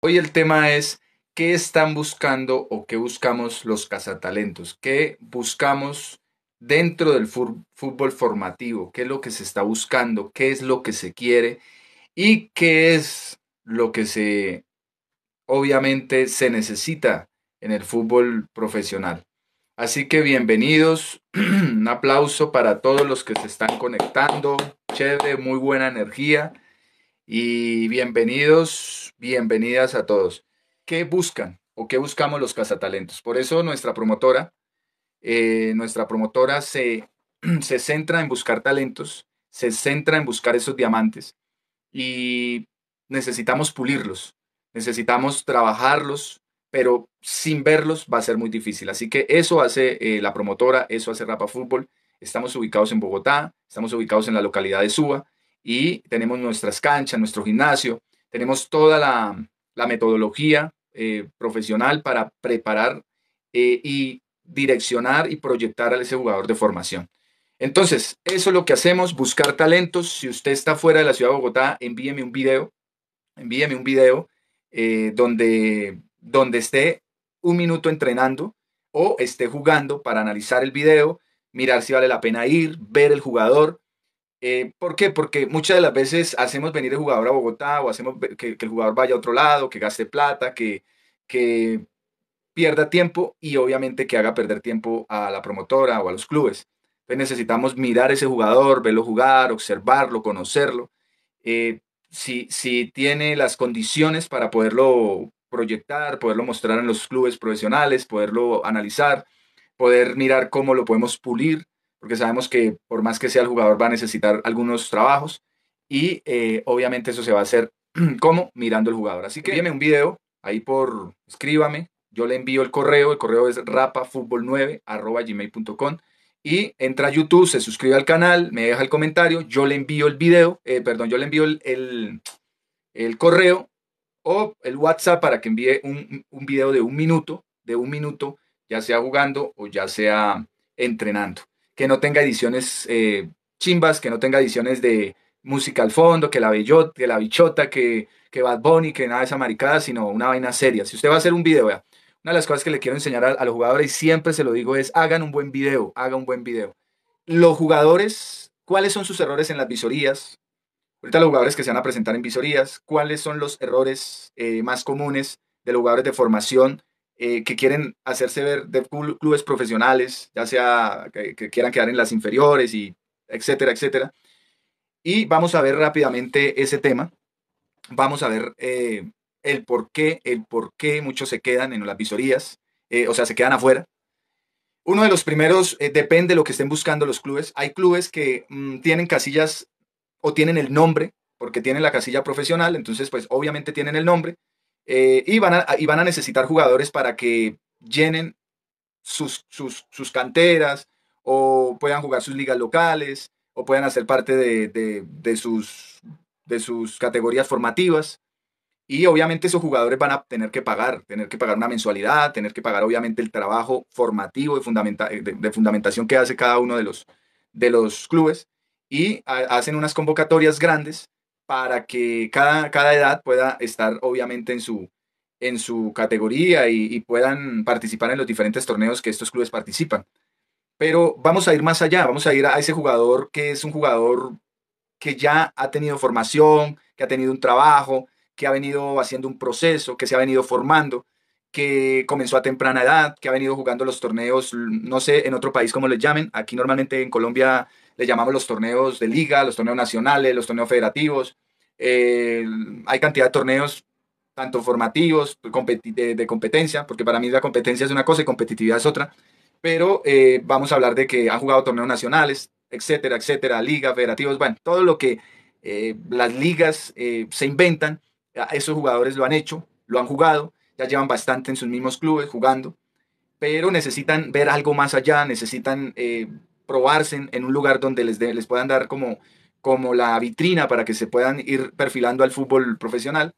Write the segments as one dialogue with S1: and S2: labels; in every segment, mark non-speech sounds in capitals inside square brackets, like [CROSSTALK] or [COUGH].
S1: Hoy el tema es qué están buscando o qué buscamos los cazatalentos, qué buscamos dentro del fútbol formativo, qué es lo que se está buscando, qué es lo que se quiere y qué es lo que se obviamente se necesita en el fútbol profesional. Así que bienvenidos, [CLEARS THROAT] un aplauso para todos los que se están conectando, chévere, muy buena energía y bienvenidos, bienvenidas a todos. ¿Qué buscan o qué buscamos los cazatalentos? Por eso nuestra promotora, eh, nuestra promotora [CLEARS THROAT] se, centra en buscar talentos, se centra en buscar esos diamantes y necesitamos pulirlos, necesitamos trabajarlos, pero sin verlos va a ser muy difícil. Así que eso hace eh, la promotora, eso hace Rapa Fútbol. Estamos ubicados en Bogotá, estamos ubicados en la localidad de Suba y tenemos nuestras canchas, nuestro gimnasio, tenemos toda la, metodología eh, profesional para preparar eh, y direccionar y proyectar a ese jugador de formación. Entonces, eso es lo que hacemos, buscar talentos. Si usted está fuera de la ciudad de Bogotá, envíeme un video, envíeme un video eh, donde, donde esté un minuto entrenando o esté jugando para analizar el video, mirar si vale la pena ir, ver el jugador, eh, ¿Por qué? Porque muchas de las veces hacemos venir el jugador a Bogotá o hacemos que, el jugador vaya a otro lado, que gaste plata, que, pierda tiempo y obviamente que haga perder tiempo a la promotora o a los clubes. Entonces necesitamos mirar ese jugador, verlo jugar, observarlo, conocerlo. Eh, si, si tiene las condiciones para poderlo proyectar, poderlo mostrar en los clubes profesionales, poderlo analizar, poder mirar cómo lo podemos pulir porque sabemos que por más que sea el jugador va a necesitar algunos trabajos y eh, obviamente eso se va a hacer [CLEARS THROAT] como mirando el jugador. Así que envíeme un video ahí por escríbame, yo le envío el correo, el correo es rapafutbol9@gmail.com y entra a YouTube, se suscribe al canal, me deja el comentario, yo le envío el video, eh, perdón, yo le envío el, correo o el WhatsApp para que envíe un, un video de un minuto, de un minuto, ya sea jugando o ya sea entrenando que no tenga ediciones eh, chimbas, que no tenga ediciones de música al fondo, que la, bellot, que la bichota, que, que Bad Bunny, que nada de esa maricada, sino una vaina seria. Si usted va a hacer un video, una de las cosas que le quiero enseñar a, los jugadores y siempre se lo digo es, hagan un buen video, hagan un buen video. Los jugadores, ¿cuáles son sus errores en las visorías? Ahorita los jugadores que se van a presentar en visorías, ¿cuáles son los errores eh, más comunes de los jugadores de formación eh, que quieren hacerse ver de clubes profesionales, ya sea que, quieran quedar en las inferiores y etcétera, etcétera. Y vamos a ver rápidamente ese tema. Vamos a ver eh, el por qué, el por qué muchos se quedan en las visorías, eh, o sea, se quedan afuera. Uno de los primeros depende de lo que estén buscando los clubes. Hay clubes que mm, tienen casillas o tienen el nombre, porque tienen la casilla profesional, entonces pues obviamente tienen el nombre, eh, y, van a, necesitar jugadores para que llenen sus, canteras o puedan jugar sus ligas locales o puedan hacer parte de, de, sus, categorías formativas. Y obviamente esos jugadores van a tener que pagar, tener que pagar una mensualidad, tener que pagar obviamente el trabajo formativo eh, de, fundamentación que hace cada uno de los, de los clubes. Y hacen unas convocatorias grandes para que cada, edad pueda estar obviamente en su, en su categoría y, puedan participar en los diferentes torneos que estos clubes participan. Pero vamos a ir más allá, vamos a ir a ese jugador que es un jugador que ya ha tenido formación, que ha tenido un trabajo, que ha venido haciendo un proceso, que se ha venido formando, que comenzó a temprana edad, que ha venido jugando los torneos, no sé, en otro país como les llamen, aquí normalmente en Colombia le llamamos los torneos de liga, los torneos nacionales, los torneos federativos. Eh, hay cantidad de torneos, tanto formativos, de, competencia, porque para mí la competencia es una cosa y competitividad es otra. Pero eh, vamos a hablar de que ha jugado torneos nacionales, etcétera, etcétera, liga, federativos, bueno, todo lo que eh, las ligas se inventan, esos jugadores lo han hecho, lo han jugado, ya llevan bastante en sus mismos clubes jugando, pero necesitan ver algo más allá, necesitan probarse en, un lugar donde les, les puedan dar como, como la vitrina para que se puedan ir perfilando al fútbol profesional.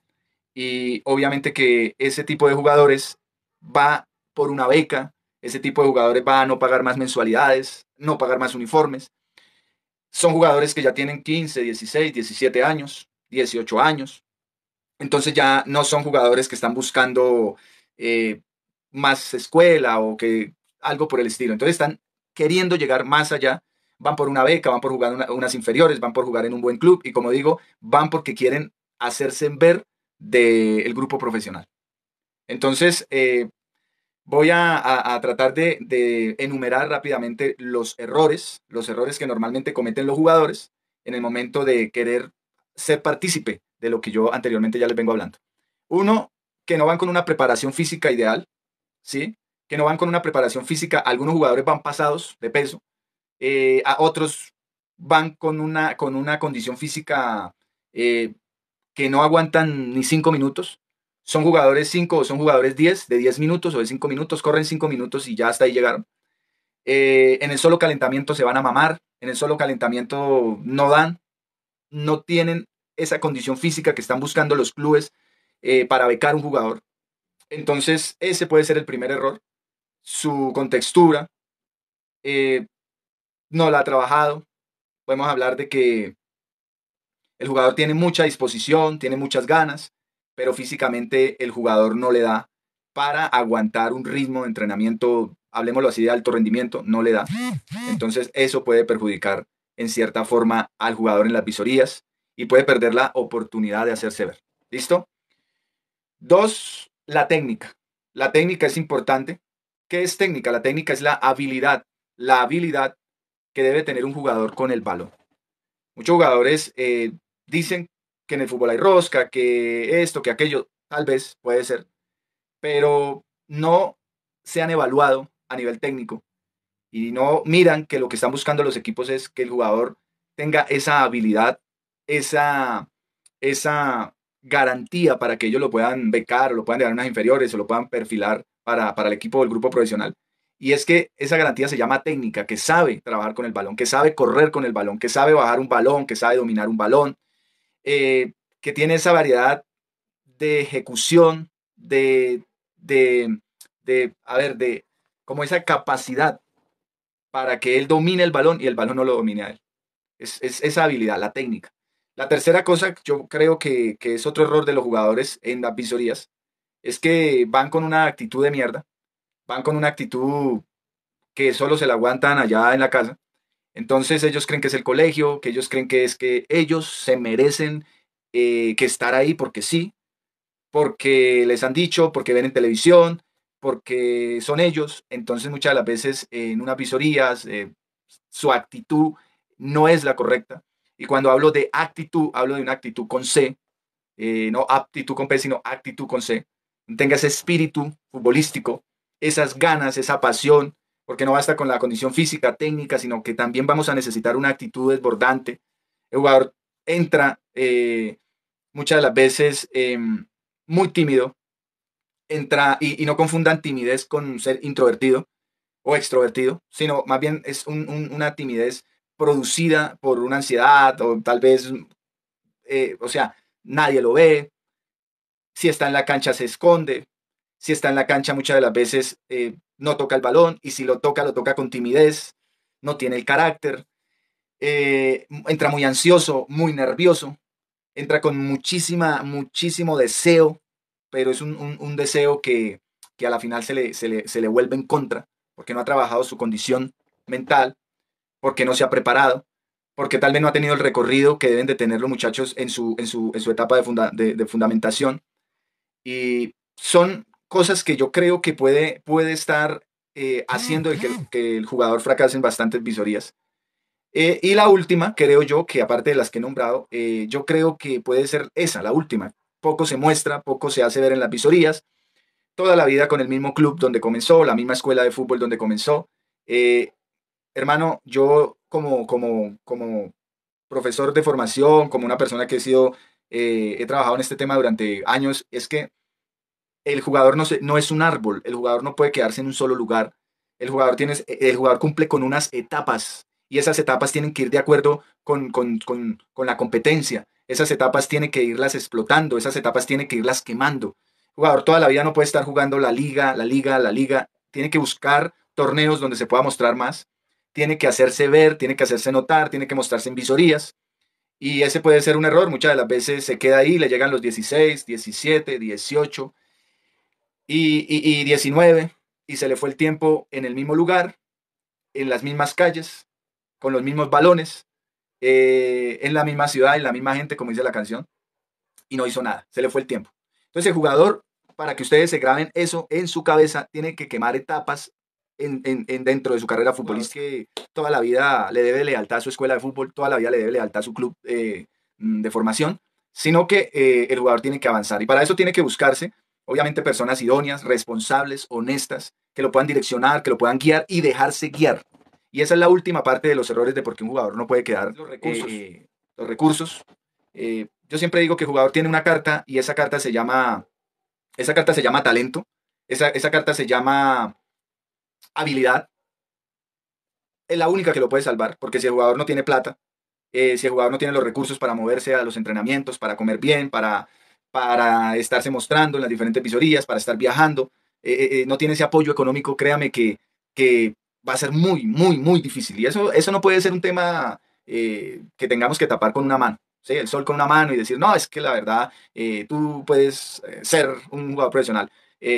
S1: Y obviamente que ese tipo de jugadores va por una beca, ese tipo de jugadores va a no pagar más mensualidades, no pagar más uniformes. Son jugadores que ya tienen 15, 16, 17 años, 18 años. Entonces ya no son jugadores que están buscando eh, más escuela o que algo por el estilo. Entonces están queriendo llegar más allá, van por una beca, van por jugar unas inferiores, van por jugar en un buen club y como digo, van porque quieren hacerse ver del grupo profesional. Entonces, eh, voy a, tratar de, de, enumerar rápidamente los errores, los errores que normalmente cometen los jugadores en el momento de querer ser partícipe de lo que yo anteriormente ya les vengo hablando. Uno, que no van con una preparación física ideal, ¿sí? que no van con una preparación física. Algunos jugadores van pasados de peso, eh, a otros van con una, con una condición física eh, que no aguantan ni cinco minutos. Son jugadores 5 o son jugadores 10, de 10 minutos o de cinco minutos, corren cinco minutos y ya hasta ahí llegaron. Eh, en el solo calentamiento se van a mamar, en el solo calentamiento no dan, no tienen esa condición física que están buscando los clubes para becar un jugador. Entonces, ese puede ser el primer error su contextura, eh, no la ha trabajado. Podemos hablar de que el jugador tiene mucha disposición, tiene muchas ganas, pero físicamente el jugador no le da para aguantar un ritmo de entrenamiento, hablemoslo así, de alto rendimiento, no le da. Entonces eso puede perjudicar en cierta forma al jugador en las visorías y puede perder la oportunidad de hacerse ver. ¿Listo? Dos, la técnica. La técnica es importante. ¿Qué es técnica? La técnica es la habilidad, la habilidad que debe tener un jugador con el balón. Muchos jugadores eh, dicen que en el fútbol hay rosca, que esto, que aquello, tal vez puede ser, pero no se han evaluado a nivel técnico y no miran que lo que están buscando los equipos es que el jugador tenga esa habilidad, esa, esa garantía para que ellos lo puedan becar o lo puedan llevar a unas inferiores o lo puedan perfilar para, el equipo del grupo profesional. Y es que esa garantía se llama técnica, que sabe trabajar con el balón, que sabe correr con el balón, que sabe bajar un balón, que sabe dominar un balón, eh, que tiene esa variedad de ejecución, de, de, de, a ver, de como esa capacidad para que él domine el balón y el balón no lo domine a él. Es, esa habilidad, la técnica. La tercera cosa, yo creo que, que es otro error de los jugadores en las visorías, es que van con una actitud de mierda, van con una actitud que solo se la aguantan allá en la casa. Entonces ellos creen que es el colegio, que ellos creen que es que ellos se merecen eh, que estar ahí porque sí, porque les han dicho, porque ven en televisión, porque son ellos. Entonces muchas de las veces en unas visorías eh, su actitud no es la correcta. Y cuando hablo de actitud, hablo de una actitud con C, eh, no aptitud con P, sino actitud con C tenga ese espíritu futbolístico, esas ganas, esa pasión, porque no basta con la condición física, técnica, sino que también vamos a necesitar una actitud desbordante. El jugador entra eh, muchas de las veces em, muy tímido, entra, y, no confundan timidez con ser introvertido o extrovertido, sino más bien es una timidez producida por una ansiedad o tal vez, eh, o sea, nadie lo ve, si está en la cancha se esconde, si está en la cancha muchas de las veces eh, no toca el balón y si lo toca, lo toca con timidez, no tiene el carácter, eh, entra muy ansioso, muy nervioso, entra con muchísima, muchísimo deseo, pero es un, deseo que, a la final se le, se le, vuelve en contra porque no ha trabajado su condición mental, porque no se ha preparado, porque tal vez no ha tenido el recorrido que deben de tener los muchachos en su, en su, en su etapa de, de, fundamentación. Y son cosas que yo creo que puede, puede estar eh, ah, haciendo que, el jugador fracase en bastantes visorías. Eh, y la última, creo yo, que aparte de las que he nombrado, eh, yo creo que puede ser esa, la última. Poco se muestra, poco se hace ver en las visorías. Toda la vida con el mismo club donde comenzó, la misma escuela de fútbol donde comenzó. hermano, yo como, como, como profesor de formación, como una persona que he sido eh, he trabajado en este tema durante años, es que el jugador no, es un árbol, el jugador no puede quedarse en un solo lugar. El jugador, tiene, eh, el jugador cumple con unas etapas y esas etapas tienen que ir de acuerdo con, con, la competencia. Esas etapas tienen que irlas explotando, esas etapas tienen que irlas quemando. El jugador toda la vida no puede estar jugando la liga, la liga, la liga. Tiene que buscar torneos donde se pueda mostrar más, tiene que hacerse ver, tiene que hacerse notar, tiene que mostrarse en visorías. Y ese puede ser un error, muchas de las veces se queda ahí, le llegan los 16, 17, 18 y, y 19 y se le fue el tiempo en el mismo lugar, en las mismas calles, con los mismos balones, eh, en la misma ciudad, en la misma gente, como dice la canción, y no hizo nada, se le fue el tiempo. Entonces el jugador, para que ustedes se graben eso en su cabeza, tiene que quemar etapas dentro de su carrera futbolística toda la vida le debe lealtad a su escuela de fútbol, toda la vida le debe lealtad a su club eh, mm, de formación, sino que eh, el jugador tiene que avanzar. Y para eso tiene que buscarse, obviamente, personas idóneas, responsables, honestas, que lo puedan direccionar, que lo puedan guiar y dejarse guiar. Y esa es la última parte de los errores de por qué un jugador no puede quedar los recursos. los recursos. Eh, yo siempre digo que el jugador tiene una carta y esa carta se llama, esa carta se llama talento, esa, esa carta se llama habilidad es la única que lo puede salvar, porque si el jugador no tiene plata, eh, si el jugador no tiene los recursos para moverse a los entrenamientos, para comer bien, para, para estarse mostrando en las diferentes visorías, para estar viajando, eh, eh, no tiene ese apoyo económico, créame que, que va a ser muy, muy, muy difícil. Y eso, eso no puede ser un tema que tengamos que tapar con una mano. ¿sí? El sol con una mano y decir, no, es que la verdad, tú puedes ser un jugador profesional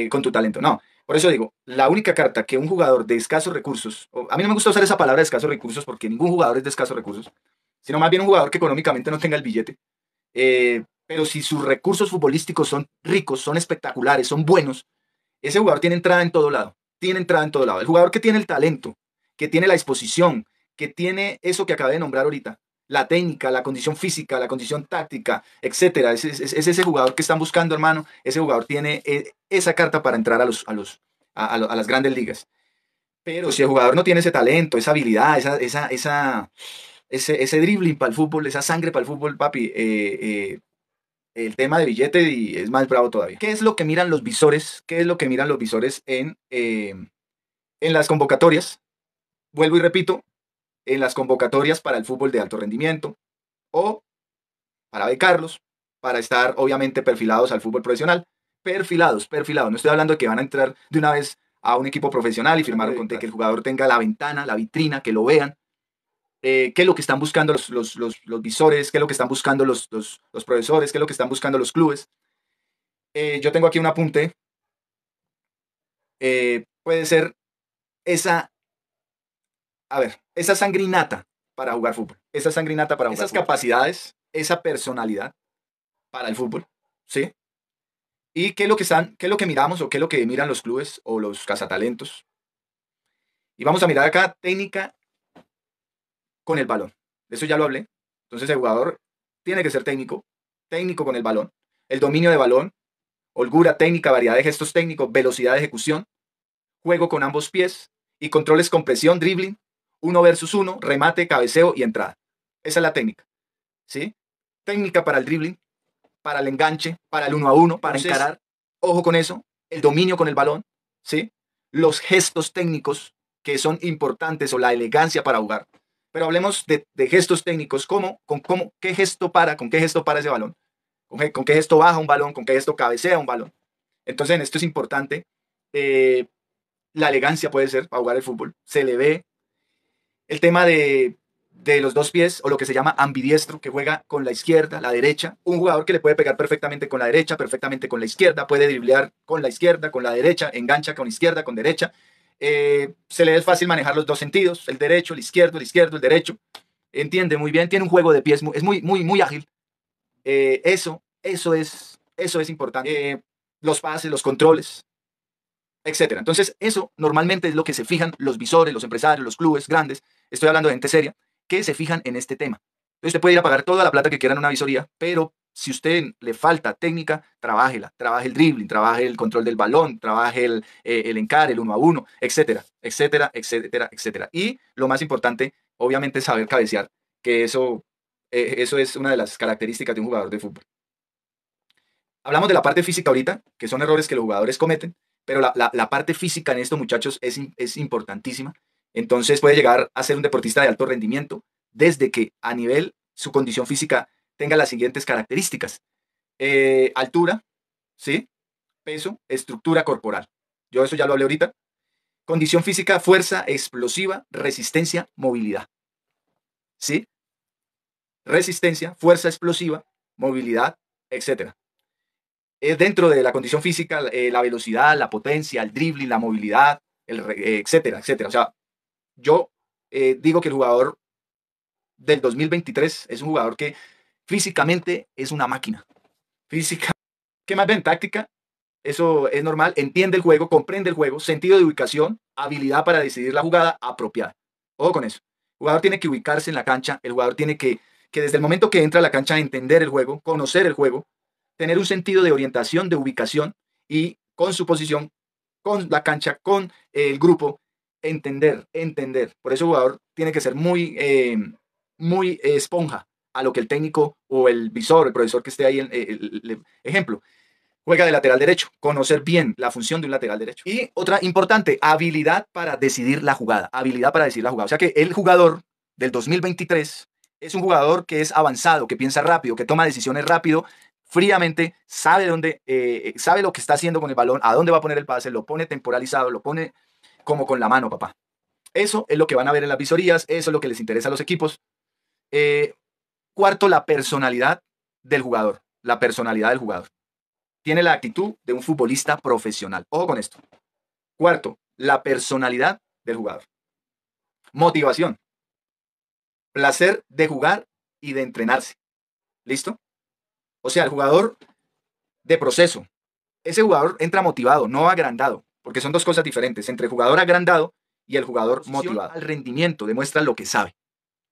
S1: con tu talento. No, por eso digo, la única carta que un jugador de escasos recursos, a mí no me gusta usar esa palabra de escasos recursos porque ningún jugador es de escasos recursos, sino más bien un jugador que económicamente no tenga el billete, eh, pero si sus recursos futbolísticos son ricos, son espectaculares, son buenos, ese jugador tiene entrada en todo lado, tiene entrada en todo lado. El jugador que tiene el talento, que tiene la exposición, que tiene eso que acabé de nombrar ahorita, la técnica, la condición física, la condición táctica, etcétera. Es, ese jugador que están buscando, hermano. Ese jugador tiene eh, esa carta para entrar a, los, a, los, a, las grandes ligas. Pero si el jugador no tiene ese talento, esa habilidad, esa, esa, ese, ese, dribbling para el fútbol, esa sangre para el fútbol, papi, eh, eh, el tema de billete y es más bravo todavía. ¿Qué es lo que miran los visores? ¿Qué es lo que miran los visores en, en las convocatorias? Vuelvo y repito, en las convocatorias para el fútbol de alto rendimiento o para becarlos, para estar obviamente perfilados al fútbol profesional. Perfilados, perfilados. No estoy hablando de que van a entrar de una vez a un equipo profesional y firmar con que el jugador tenga la ventana, la vitrina, que lo vean. Eh, qué es lo que están buscando los, visores, qué es lo que están buscando los, profesores, qué es lo que están buscando los clubes. Eh, yo tengo aquí un apunte. Eh, puede ser esa a ver, esa sangrinata para jugar fútbol, esa sangrinata para jugar Esas capacidades, esa personalidad para el fútbol, ¿sí? ¿Y qué es, lo que están, qué es lo que miramos o qué es lo que miran los clubes o los cazatalentos? Y vamos a mirar acá técnica con el balón. De eso ya lo hablé. Entonces el jugador tiene que ser técnico, técnico con el balón, el dominio de balón, holgura técnica, variedad de gestos técnicos, velocidad de ejecución, juego con ambos pies y controles con presión, dribbling, uno versus uno, remate, cabeceo y entrada. Esa es la técnica. ¿Sí? Técnica para el dribbling, para el enganche, para el uno a uno, para encarar. Ojo con eso, el dominio con el balón, ¿sí? Los gestos técnicos que son importantes o la elegancia para jugar. Pero hablemos de, gestos técnicos, como con cómo, qué gesto para, con qué gesto para ese balón, con, qué, gesto baja un balón, con qué gesto cabecea un balón. Entonces, esto es importante. Eh, la elegancia puede ser para jugar el fútbol. Se le ve el tema de, los dos pies o lo que se llama ambidiestro, que juega con la izquierda, la derecha. Un jugador que le puede pegar perfectamente con la derecha, perfectamente con la izquierda, puede driblear con la izquierda, con la derecha, engancha con izquierda, con derecha. Eh, se le es fácil manejar los dos sentidos, el derecho, el izquierdo, el izquierdo, el derecho. Entiende muy bien, tiene un juego de pies, es muy, muy, muy ágil. Eh, eso, eso es, eso es importante. Eh, los pases, los controles, etcétera. Entonces, eso normalmente es lo que se fijan los visores, los empresarios, los clubes grandes, estoy hablando de gente seria, que se fijan en este tema. Entonces usted puede ir a pagar toda la plata que quiera en una visoría, pero si usted le falta técnica, trabájela, trabaje el dribbling, trabaje el control del balón, trabaje el, eh, encar, el el uno a uno, etcétera, etcétera, etcétera, etcétera. Y lo más importante, obviamente, es saber cabecear, que eso, eh, eso es una de las características de un jugador de fútbol. Hablamos de la parte física ahorita, que son errores que los jugadores cometen, pero la, parte física en esto, muchachos, es, es importantísima entonces puede llegar a ser un deportista de alto rendimiento desde que a nivel su condición física tenga las siguientes características. Eh, altura, ¿sí? peso, estructura corporal. Yo eso ya lo hablé ahorita. Condición física, fuerza, explosiva, resistencia, movilidad. ¿Sí? Resistencia, fuerza explosiva, movilidad, etc. Eh, dentro de la condición física eh, la velocidad, la potencia, el dribbling, la movilidad, el, etcétera, etcétera. O sea, yo eh, digo que el jugador del 2023 es un jugador que físicamente es una máquina. Física, ¿qué más ven? Táctica, eso es normal, entiende el juego, comprende el juego, sentido de ubicación, habilidad para decidir la jugada apropiada. Ojo con eso. El jugador tiene que ubicarse en la cancha, el jugador tiene que, que desde el momento que entra a la cancha entender el juego, conocer el juego, tener un sentido de orientación, de ubicación y con su posición, con la cancha, con el grupo, entender, entender. Por eso el jugador tiene que ser muy, eh, muy esponja a lo que el técnico o el visor, el profesor que esté ahí, ejemplo, juega de lateral derecho, conocer bien la función de un lateral derecho. Y otra importante, habilidad para decidir la jugada, habilidad para decidir la jugada. O sea que el jugador del 2023 es un jugador que es avanzado, que piensa rápido, que toma decisiones rápido, fríamente, sabe dónde, eh, eh, sabe lo que está haciendo con el balón, a dónde va a poner el pase, lo pone temporalizado, lo pone como con la mano, papá. Eso es lo que van a ver en las visorías, eso es lo que les interesa a los equipos. Eh, cuarto, la personalidad del jugador, la personalidad del jugador. Tiene la actitud de un futbolista profesional. Ojo con esto. Cuarto, la personalidad del jugador. Motivación. Placer de jugar y de entrenarse. ¿Listo? O sea, el jugador de proceso. Ese jugador entra motivado, no agrandado porque son dos cosas diferentes, entre el jugador agrandado y el jugador motivado. Al rendimiento demuestra lo que sabe.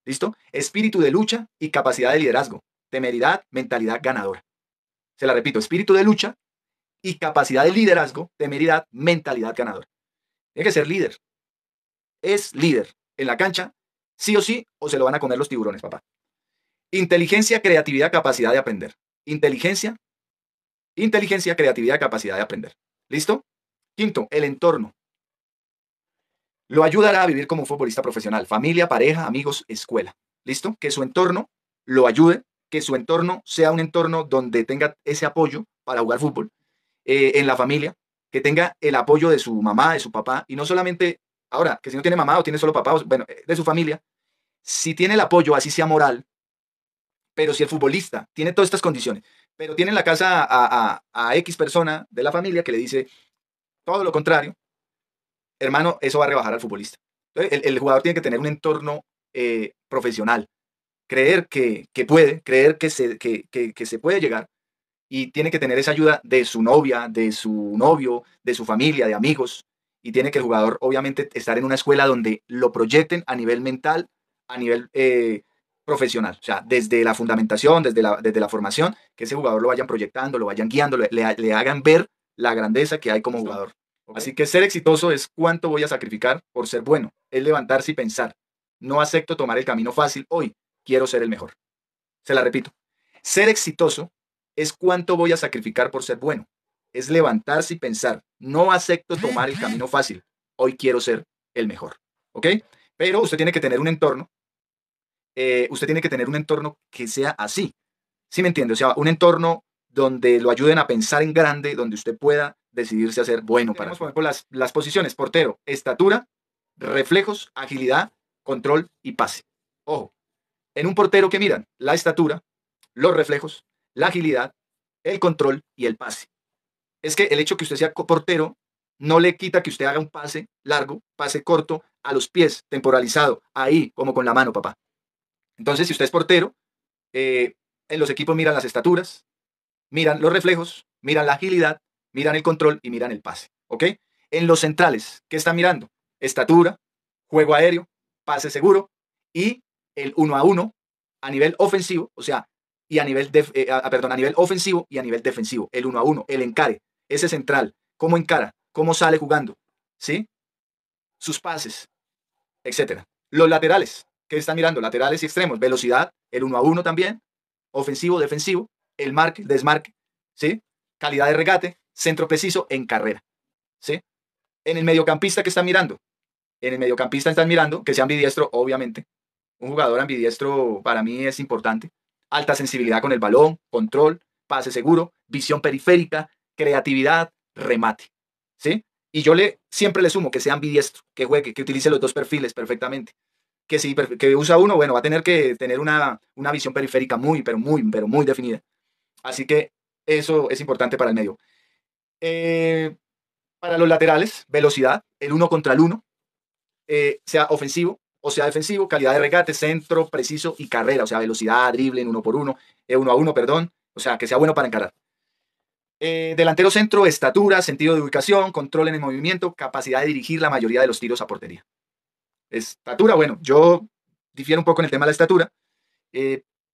S1: ¿Listo? Espíritu de lucha y capacidad de liderazgo. Temeridad, mentalidad ganadora. Se la repito, espíritu de lucha y capacidad de liderazgo, temeridad, mentalidad ganadora. Tiene que ser líder. Es líder en la cancha, sí o sí, o se lo van a comer los tiburones, papá. Inteligencia, creatividad, capacidad de aprender. Inteligencia, inteligencia, creatividad, capacidad de aprender. ¿Listo? Quinto, el entorno. Lo ayudará a vivir como un futbolista profesional, familia, pareja, amigos, escuela. ¿Listo? Que su entorno lo ayude, que su entorno sea un entorno donde tenga ese apoyo para jugar fútbol, eh, en la familia, que tenga el apoyo de su mamá, de su papá, y no solamente ahora, que si no tiene mamá o tiene solo papá, bueno, de su familia, si tiene el apoyo, así sea moral, pero si el futbolista tiene todas estas condiciones, pero tiene en la casa a X persona de la familia que le dice, todo lo contrario, hermano, eso va a rebajar al futbolista. Entonces, el, jugador tiene que tener un entorno eh, profesional, creer que, puede, creer que se, se puede llegar y tiene que tener esa ayuda de su novia, de su novio, de su familia, de amigos. Y tiene que el jugador, obviamente, estar en una escuela donde lo proyecten a nivel mental, a nivel eh, profesional. O sea, desde la fundamentación, desde la, desde la formación, que ese jugador lo vayan proyectando, lo vayan guiando, le hagan ver la grandeza que hay como jugador. Así que ser exitoso es cuánto voy a sacrificar por ser bueno, es levantarse y pensar. No acepto tomar el camino fácil hoy, quiero ser el mejor. Se la repito, ser exitoso es cuánto voy a sacrificar por ser bueno, es levantarse y pensar. No acepto tomar el camino fácil, hoy quiero ser el mejor. ¿Ok? Pero usted tiene que tener un entorno, eh, usted tiene que tener un entorno que sea así. ¿Sí me entiende? O sea, un entorno donde lo ayuden a pensar en grande, donde usted pueda decidirse a ser bueno para por las, las posiciones portero, estatura, reflejos, agilidad, control y pase. Ojo, en un portero que miran la estatura, los reflejos, la agilidad, el control y el pase. Es que el hecho que usted sea portero no le quita que usted haga un pase largo, pase corto, a los pies, temporalizado, ahí, como con la mano, papá. Entonces, si usted es portero, eh, en los equipos miran las estaturas, miran los reflejos, miran la agilidad, miran el control y miran el pase. ¿Ok? En los centrales, ¿qué están mirando? Estatura, juego aéreo, pase seguro y el uno a uno a nivel ofensivo, o sea, y a nivel, eh, perdón, a nivel ofensivo y a nivel defensivo, el uno a uno, el encare, ese central, cómo encara, cómo sale jugando, ¿sí? Sus pases, etcétera. Los laterales, ¿qué están mirando? Laterales y extremos, velocidad, el uno a uno también, ofensivo, defensivo, el marque, el desmarque, ¿sí? Calidad de regate, centro preciso en carrera, ¿sí? En el mediocampista que están mirando, en el mediocampista están mirando que sea ambidiestro, obviamente. Un jugador ambidiestro para mí es importante. Alta sensibilidad con el balón, control, pase seguro, visión periférica, creatividad, remate, ¿sí? Y yo le, siempre le sumo que sea ambidiestro, que juegue, que utilice los dos perfiles perfectamente. Que si que usa uno, bueno, va a tener que tener una, una visión periférica muy, pero muy, pero muy definida. Así que eso es importante para el medio. Eh, para los laterales, velocidad, el uno contra el uno, eh, sea ofensivo o sea defensivo, calidad de regate, centro, preciso y carrera, o sea, velocidad, drible en uno por uno, eh, uno a uno, perdón, o sea, que sea bueno para encarar. delantero centro, estatura, sentido de ubicación, control en el movimiento, capacidad de dirigir la mayoría de los tiros a portería. Estatura, bueno, yo difiero un poco en el tema de la estatura,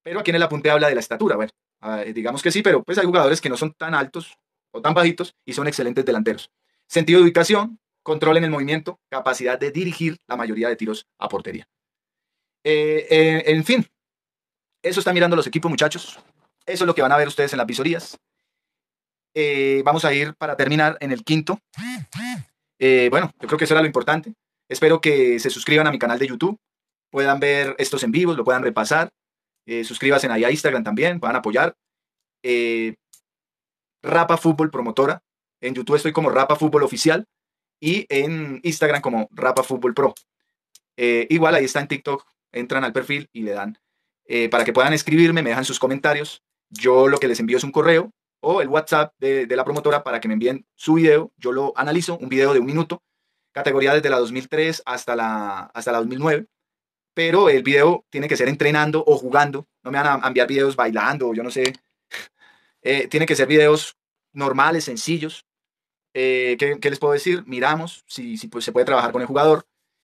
S1: pero aquí en el apunte habla de la estatura, bueno, Ah, eh, digamos que sí, pero pues hay jugadores que no son tan altos o tan bajitos y son excelentes delanteros. Sentido de ubicación, control en el movimiento, capacidad de dirigir la mayoría de tiros a portería. Eh, eh, en fin, eso está mirando los equipos, muchachos. Eso es lo que van a ver ustedes en las visorías. vamos a ir para terminar en el quinto. bueno, yo creo que eso era lo importante. Espero que se suscriban a mi canal de YouTube, puedan ver estos en vivos, lo puedan repasar, eh, suscríbanse ahí a Instagram también, van a apoyar. Eh, Rapa Fútbol Promotora. En YouTube estoy como Rapa Fútbol Oficial y en Instagram como Rapa Fútbol Pro. Eh, igual ahí está en TikTok, entran al perfil y le dan eh, para que puedan escribirme, me dejan sus comentarios. Yo lo que les envío es un correo o el WhatsApp de, la promotora para que me envíen su video. Yo lo analizo, un video de un minuto, categoría desde la 2003 hasta la, hasta la 2009 pero el video tiene que ser entrenando o jugando. No me van a enviar videos bailando, yo no sé. [LAUGHS] Eh, tiene que ser videos normales, sencillos. Eh, ¿qué, les puedo decir? Miramos si, pues, se puede trabajar con el jugador.